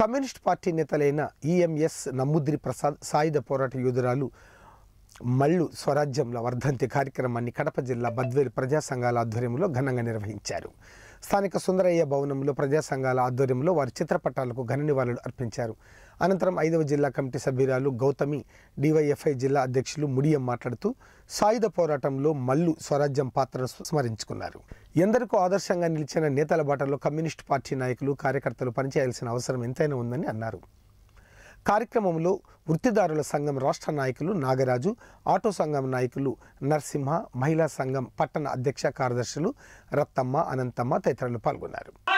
communist party నేతలైన EMS Namboodiri Prasad సాయుధ పోరాట యోధురాలు మళ్ళు స్వరాజ్యంలో వర్ధంతి కార్యక్రమాన్ని కడప జిల్లా బద్వేలు ప్రజా సంఘాల ఆధ్వర్యంలో ఘనంగా నిర్వహించారు స్థానిక సుందరయ్య భవనంలో ప్రజా సంఘాల ఆధ్వర్యంలో వారి చిత్రపటాలకు ఘన నివాళులు అర్పించారు అనంతరం ఐదవ జిల్లా కమిటీ సభ్యురాలు గౌతమి డివైఎఫ్ఐ జిల్లా అధ్యక్షులు ముడియం మాట్లాడుతూ సాయుధ పోరాటంలో మల్లు స్వరాజ్యం పాత్రను స్మరించుకున్నారు ఎందరికో ఆదర్శంగా నిలిచిన నేతల బాటలో కమ్యూనిస్టు పార్టీ నాయకులు కార్యకర్తలు పనిచేయాల్సిన అవసరం ఎంతైనా ఉందని అన్నారు కార్యక్రమంలో వృత్తిదారుల సంఘం రాష్ట్ర నాయకులు నాగరాజు ఆటో సంఘం నాయకులు నరసింహ మహిళా సంఘం పట్టణ అధ్యక్ష కార్యదర్శులు రత్తమ్మ అనంతమ్మ తదితరులు పాల్గొన్నారు